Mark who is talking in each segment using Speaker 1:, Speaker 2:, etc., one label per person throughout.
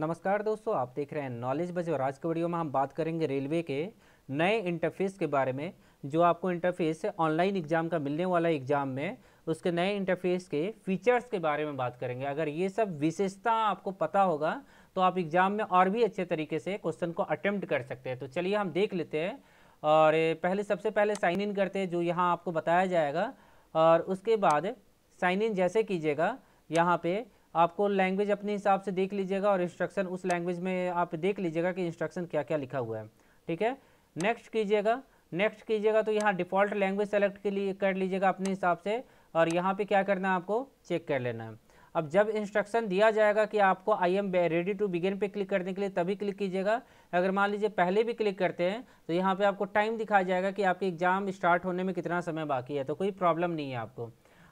Speaker 1: नमस्कार दोस्तों आप देख रहे हैं नॉलेज बज और आज के वीडियो में हम बात करेंगे रेलवे के नए इंटरफेस के बारे में जो आपको इंटरफेस ऑनलाइन एग्ज़ाम का मिलने वाला एग्ज़ाम में उसके नए इंटरफेस के फीचर्स के बारे में बात करेंगे अगर ये सब विशेषता आपको पता होगा तो आप एग्ज़ाम में और भी अच्छे तरीके से क्वेश्चन को अटैम्प्ट कर सकते हैं तो चलिए हम देख लेते हैं और पहले सबसे पहले साइन इन करते हैं जो यहाँ आपको बताया जाएगा और उसके बाद साइन इन जैसे कीजिएगा यहाँ पर आपको लैंग्वेज अपने हिसाब से देख लीजिएगा और इंस्ट्रक्शन उस लैंग्वेज में आप देख लीजिएगा कि इंस्ट्रक्शन क्या क्या लिखा हुआ है ठीक है नेक्स्ट कीजिएगा नेक्स्ट कीजिएगा तो यहाँ डिफ़ॉल्ट लैंग्वेज सेलेक्ट के लिए कर लीजिएगा अपने हिसाब से और यहाँ पे क्या करना है आपको चेक कर लेना है अब जब इंस्ट्रक्शन दिया जाएगा कि आपको I am ready to begin पे क्लिक करने के लिए तभी क्लिक कीजिएगा अगर मान लीजिए पहले भी क्लिक करते हैं तो यहाँ पे आपको टाइम दिखाया जाएगा कि आपके एग्ज़ाम स्टार्ट होने में कितना समय बाकी है तो कोई प्रॉब्लम नहीं है आपको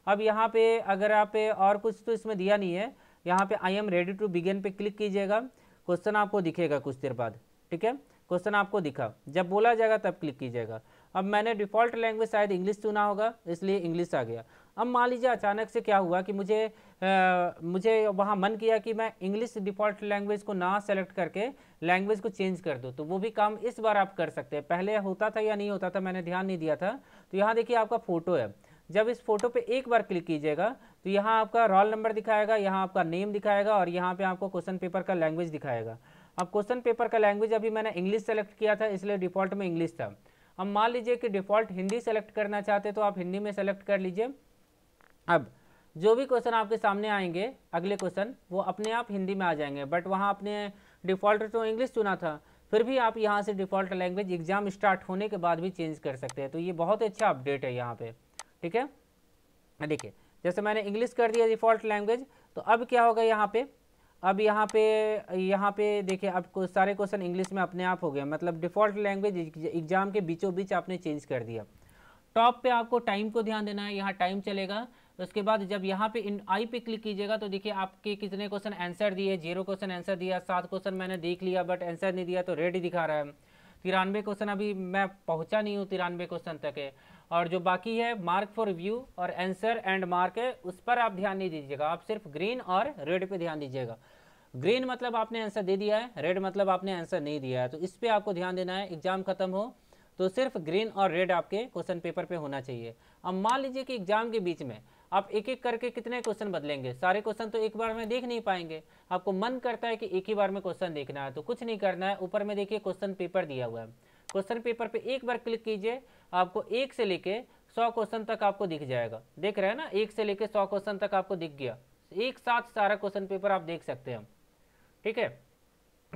Speaker 1: अब यहाँ पे अगर आप और कुछ तो इसमें दिया नहीं है यहाँ पे I am ready to begin पे क्लिक कीजिएगा क्वेश्चन आपको दिखेगा कुछ देर बाद ठीक है क्वेश्चन आपको दिखा जब बोला जाएगा तब क्लिक कीजिएगा अब मैंने डिफ़ॉल्ट लैंग्वेज शायद इंग्लिश चुना होगा इसलिए इंग्लिश आ गया अब मान लीजिए अचानक से क्या हुआ कि मुझे आ, मुझे वहाँ मन किया कि मैं इंग्लिश डिफ़ॉल्ट लैंग्वेज को ना सेलेक्ट करके लैंग्वेज को चेंज कर दो तो वो भी काम इस बार आप कर सकते हैं पहले होता था या नहीं होता था मैंने ध्यान नहीं दिया था तो यहाँ देखिए आपका फ़ोटो है जब इस फोटो पे एक बार क्लिक कीजिएगा तो यहाँ आपका रोल नंबर दिखाएगा यहाँ आपका नेम दिखाएगा और यहाँ पे आपको क्वेश्चन पेपर का लैंग्वेज दिखाएगा अब क्वेश्चन पेपर का लैंग्वेज अभी मैंने इंग्लिश सेलेक्ट किया था इसलिए डिफ़ॉल्ट में इंग्लिश था अब मान लीजिए कि डिफ़ॉल्ट हिंदी सेलेक्ट करना चाहते तो आप हिंदी में सेलेक्ट कर लीजिए अब जो भी क्वेश्चन आपके सामने आएंगे अगले क्वेश्चन वो अपने आप हिंदी में आ जाएंगे बट वहाँ आपने डिफ़ॉल्ट तो इंग्लिश चुना था फिर भी आप यहाँ से डिफ़ॉल्ट लैंग्वेज एग्ज़ाम स्टार्ट होने के बाद भी चेंज कर सकते हैं तो ये बहुत अच्छा अपडेट है यहाँ पर ठीक है देखिए जैसे मैंने इंग्लिश कर दिया डिफ़ॉल्ट लैंग्वेज तो अब क्या होगा यहाँ पे अब यहाँ पे यहाँ पे देखिए अब सारे क्वेश्चन इंग्लिश में अपने आप हो गए मतलब डिफ़ॉल्ट लैंग्वेज एग्जाम के बीचों बीच आपने चेंज कर दिया टॉप पे आपको टाइम को ध्यान देना है यहाँ टाइम चलेगा उसके बाद जब यहाँ पे इन आई पे क्लिक कीजिएगा तो देखिए आपके कितने क्वेश्चन आंसर दिए जीरो क्वेश्चन आंसर दिया सात क्वेश्चन मैंने देख लिया बट आंसर नहीं दिया तो रेड ही दिखा रहा है तिरानवे क्वेश्चन अभी मैं पहुँचा नहीं हूँ तिरानवे क्वेश्चन तक है और जो बाकी है मार्क फॉर व्यू और एंसर एंड मार्क है उस पर आप ध्यान नहीं दीजिएगा आप सिर्फ ग्रीन और रेड पे ध्यान दीजिएगा ग्रीन मतलब आपने आंसर दे दिया है रेड मतलब आपने आंसर नहीं दिया है तो इस पर आपको ध्यान देना है एग्जाम खत्म हो तो सिर्फ ग्रीन और रेड आपके क्वेश्चन पेपर पे होना चाहिए अब मान लीजिए कि एग्जाम के बीच में आप एक एक करके कितने क्वेश्चन बदलेंगे सारे क्वेश्चन तो एक बार में देख नहीं पाएंगे आपको मन करता है कि एक ही बार में क्वेश्चन देखना है तो कुछ नहीं करना है ऊपर में देखिए क्वेश्चन पेपर दिया हुआ है क्वेश्चन पेपर पे एक बार क्लिक कीजिए आपको एक से लेके सौ क्वेश्चन तक आपको दिख जाएगा देख रहे हैं ना एक से लेके सौ क्वेश्चन तक आपको दिख गया एक साथ सारा क्वेश्चन पेपर आप देख सकते हैं हम ठीक है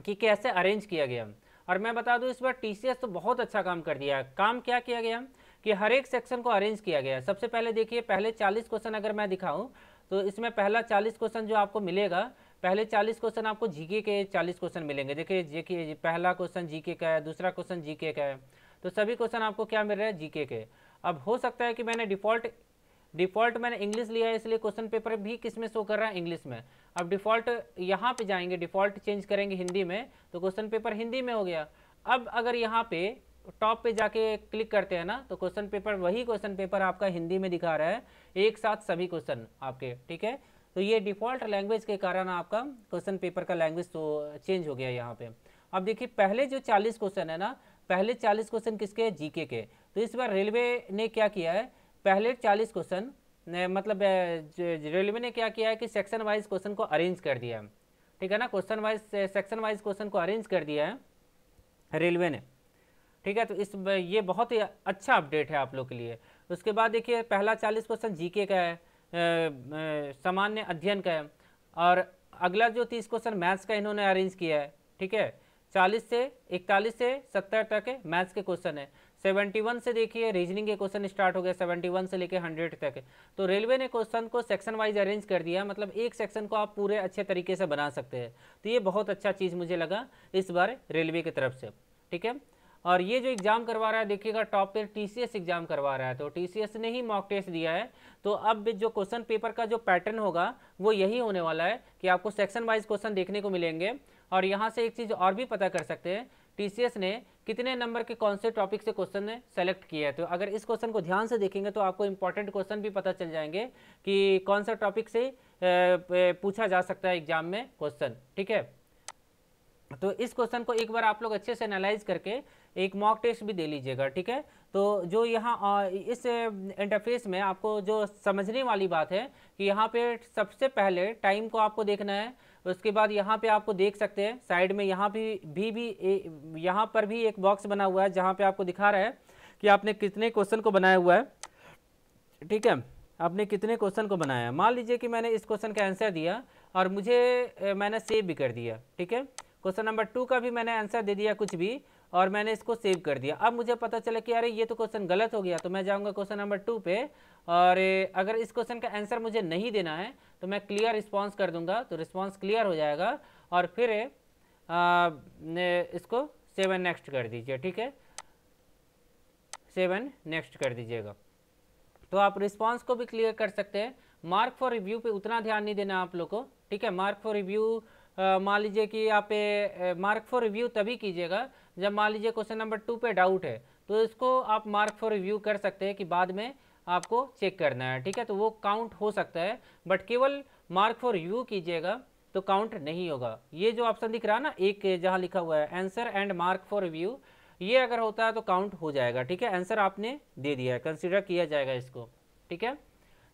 Speaker 1: कि कैसे अरेंज किया गया और मैं बता दूं इस बार टीसीएस तो बहुत अच्छा काम कर दिया है काम क्या किया गया कि हर एक सेक्शन को अरेंज किया गया सबसे पहले देखिए पहले चालीस क्वेश्चन अगर मैं दिखाऊं तो इसमें पहला चालीस क्वेश्चन जो आपको मिलेगा पहले 40 क्वेश्चन आपको जीके के 40 क्वेश्चन मिलेंगे देखिए देखिए पहला क्वेश्चन जीके का है दूसरा क्वेश्चन जीके का है तो सभी क्वेश्चन आपको क्या मिल रहा है जीके के अब हो सकता है कि मैंने डिफॉल्ट डिफॉल्ट मैंने इंग्लिश लिया है इसलिए क्वेश्चन पेपर भी किस में शो कर रहा है इंग्लिश में अब डिफॉल्ट यहाँ पे जाएंगे डिफॉल्ट चेंज करेंगे हिंदी में तो क्वेश्चन पेपर हिंदी में हो गया अब अगर यहाँ पे टॉप पे जाके क्लिक करते हैं ना तो क्वेश्चन पेपर वही क्वेश्चन पेपर आपका हिंदी में दिखा रहा है एक साथ सभी क्वेश्चन आपके ठीक है तो ये डिफ़ॉल्ट लैंग्वेज के कारण आपका क्वेश्चन पेपर का लैंग्वेज तो चेंज हो गया यहाँ पे अब देखिए पहले जो 40 क्वेश्चन है ना पहले चालीस क्वेश्चन किसके हैं जीके के तो इस बार रेलवे ने क्या किया है पहले चालीस क्वेश्चन मतलब रेलवे ने क्या किया है कि सेक्शन वाइज क्वेश्चन को अरेंज कर दिया है ठीक है ना question wise section wise question को अरेंज कर दिया है रेलवे ने ठीक है तो इस ये बहुत ही अच्छा अपडेट है आप लोग के लिए उसके बाद देखिए पहला चालीस क्वेश्चन जीके का है सामान्य अध्ययन का है और अगला जो तीस क्वेश्चन मैथ्स का इन्होंने अरेंज किया है ठीक है चालीस से इकतालीस से सत्तर तक मैथ्स के क्वेश्चन है सेवेंटी वन से देखिए रीजनिंग के क्वेश्चन स्टार्ट हो गया वन से लेके हंड्रेड तक तो रेलवे ने क्वेश्चन को सेक्शन वाइज अरेंज कर दिया मतलब एक सेक्शन को आप पूरे अच्छे तरीके से बना सकते हैं तो ये बहुत अच्छा चीज़ मुझे लगा इस बार रेलवे की तरफ से ठीक है और ये जो एग्ज़ाम करवा रहा है देखिएगा टॉप पे टी एग्ज़ाम करवा रहा है तो टीसीएस ने ही मॉक टेस्ट दिया है तो अब जो क्वेश्चन पेपर का जो पैटर्न होगा वो यही होने वाला है कि आपको सेक्शन वाइज क्वेश्चन देखने को मिलेंगे और यहाँ से एक चीज़ और भी पता कर सकते हैं टी ने कितने नंबर के कौन से टॉपिक से क्वेश्चन ने सेलेक्ट किया है तो अगर इस क्वेश्चन को ध्यान से देखेंगे तो आपको इंपॉर्टेंट क्वेश्चन भी पता चल जाएंगे कि कौन सा टॉपिक से पूछा जा सकता है एग्जाम में क्वेश्चन ठीक है तो इस क्वेश्चन को एक बार आप लोग अच्छे से एनालाइज करके एक मॉक टेस्ट भी दे लीजिएगा ठीक है तो जो यहाँ इस इंटरफेस में आपको जो समझने वाली बात है कि यहाँ पे सबसे पहले टाइम को आपको देखना है उसके बाद यहाँ पे आपको देख सकते हैं साइड में यहाँ भी भी भी यहाँ पर भी एक बॉक्स बना हुआ है जहाँ पे आपको दिखा रहा है कि आपने कितने क्वेश्चन को बनाया हुआ है ठीक है आपने कितने क्वेश्चन को बनाया है मान लीजिए कि मैंने इस क्वेश्चन का आंसर दिया और मुझे मैंने सेव भी कर दिया ठीक है क्वेश्चन नंबर टू का भी मैंने आंसर दे दिया कुछ भी और मैंने इसको सेव कर दिया अब मुझे पता चला कि अरे ये तो क्वेश्चन गलत हो गया तो मैं जाऊंगा क्वेश्चन नंबर टू पे और अगर इस क्वेश्चन का आंसर मुझे नहीं देना है तो मैं क्लियर रिस्पॉन्स कर दूंगा तो रिस्पॉन्स क्लियर हो जाएगा और फिर आ, इसको सेवन नेक्स्ट कर दीजिए ठीक है सेवन नेक्स्ट कर दीजिएगा तो आप रिस्पॉन्स को भी क्लियर कर सकते हैं मार्क फॉर रिव्यू पे उतना ध्यान नहीं देना आप लोग को ठीक है मार्क फॉर रिव्यू मान लीजिए कि आप मार्क फॉर रिव्यू तभी कीजिएगा जब मान लीजिए क्वेश्चन नंबर टू पे डाउट है तो इसको आप मार्क फॉर रिव्यू कर सकते हैं कि बाद में आपको चेक करना है ठीक है तो वो काउंट हो सकता है बट केवल मार्क फॉर रिव्यू कीजिएगा तो काउंट नहीं होगा ये जो ऑप्शन दिख रहा है ना एक जहाँ लिखा हुआ है answer and mark for review ये अगर होता है तो काउंट हो जाएगा ठीक है आंसर आपने दे दिया है कंसिडर किया जाएगा इसको ठीक है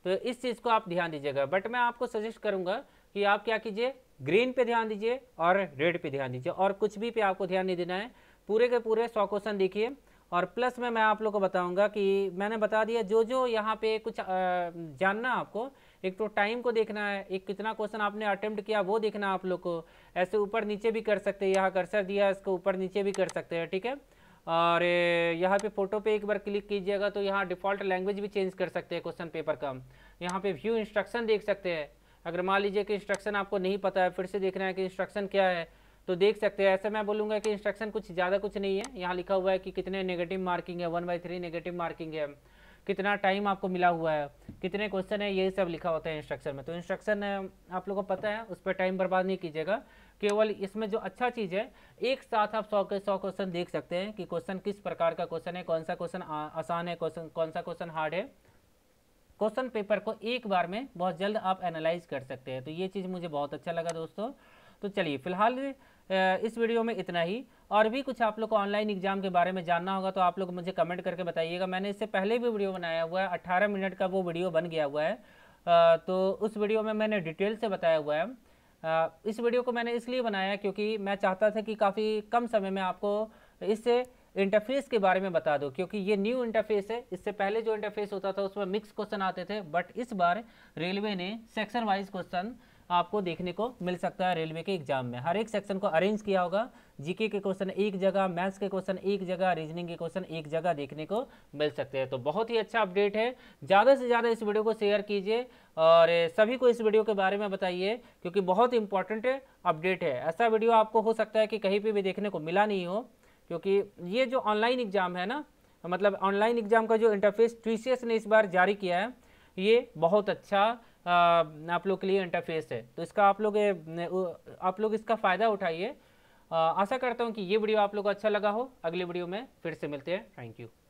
Speaker 1: तो इस चीज़ को आप ध्यान दीजिएगा बट मैं आपको सजेस्ट करूँगा कि आप क्या कीजिए ग्रीन पे ध्यान दीजिए और रेड पे ध्यान दीजिए और कुछ भी पे आपको ध्यान नहीं देना है पूरे के पूरे सौ क्वेश्चन देखिए और प्लस में मैं आप लोग को बताऊंगा कि मैंने बता दिया जो जो यहाँ पे कुछ जानना आपको एक तो टाइम को देखना है एक कितना क्वेश्चन आपने अटेम्प्ट किया वो देखना आप लोग को ऐसे ऊपर नीचे भी कर सकते हैं यहाँ कर्सर दिया इसको ऊपर नीचे भी कर सकते हैं ठीक है और यहाँ पे फोटो पे एक बार क्लिक कीजिएगा तो यहाँ डिफ़ॉल्ट लैंग्वेज भी चेंज कर सकते हैं क्वेश्चन पेपर का यहाँ पे व्यू इंस्ट्रक्शन देख सकते हैं अगर मान लीजिए कि इंस्ट्रक्शन आपको नहीं पता है फिर से देखना है कि इंस्ट्रक्शन क्या है तो देख सकते हैं ऐसे मैं बोलूँगा कि इंस्ट्रक्शन कुछ ज़्यादा कुछ नहीं है यहाँ लिखा हुआ है कि कितने नेगेटिव मार्किंग है one by three negative marking है कितना टाइम आपको मिला हुआ है कितने क्वेश्चन है यही सब लिखा होता है इंस्ट्रक्शन में तो इंस्ट्रक्शन आप लोगों को पता है उस पर टाइम बर्बाद नहीं कीजिएगा केवल इसमें जो अच्छा चीज़ है एक साथ आप सौ के सौ क्वेश्चन देख सकते हैं कि क्वेश्चन किस प्रकार का क्वेश्चन है कौन सा क्वेश्चन आसान है क्वेश्चन कौन सा क्वेश्चन हार्ड है क्वेश्चन पेपर को एक बार में बहुत जल्द आप एनालाइज कर सकते हैं तो ये चीज़ मुझे बहुत अच्छा लगा दोस्तों तो चलिए फिलहाल इस वीडियो में इतना ही और भी कुछ आप लोग को ऑनलाइन एग्जाम के बारे में जानना होगा तो आप लोग मुझे कमेंट करके बताइएगा मैंने इससे पहले भी वीडियो बनाया हुआ है अट्ठारह मिनट का वो वीडियो बन गया हुआ है तो उस वीडियो में मैंने डिटेल से बताया हुआ है इस वीडियो को मैंने इसलिए बनाया क्योंकि मैं चाहता था कि काफ़ी कम समय में आपको इससे इंटरफेस के बारे में बता दो क्योंकि ये न्यू इंटरफेस है इससे पहले जो इंटरफेस होता था उसमें मिक्स क्वेश्चन आते थे बट इस बार रेलवे ने सेक्शन वाइज क्वेश्चन आपको देखने को मिल सकता है रेलवे के एग्जाम में हर एक सेक्शन को अरेंज किया होगा जीके के क्वेश्चन एक जगह मैथ्स के क्वेश्चन एक जगह रीजनिंग के क्वेश्चन एक जगह देखने को मिल सकते हैं तो बहुत ही अच्छा अपडेट है ज़्यादा से ज़्यादा इस वीडियो को शेयर कीजिए और सभी को इस वीडियो के बारे में बताइए क्योंकि बहुत इंपॉर्टेंट अपडेट है ऐसा वीडियो आपको हो सकता है कि कहीं पर भी देखने को मिला नहीं हो क्योंकि ये जो ऑनलाइन एग्ज़ाम है ना मतलब ऑनलाइन एग्ज़ाम का जो इंटरफेस ट्यूसीएस ने इस बार जारी किया है ये बहुत अच्छा आप लोग के लिए इंटरफेस है तो इसका आप लोग आप लोग इसका फ़ायदा उठाइए आशा करता हूँ कि ये वीडियो आप लोग को अच्छा लगा हो अगले वीडियो में फिर से मिलते हैं थैंक यू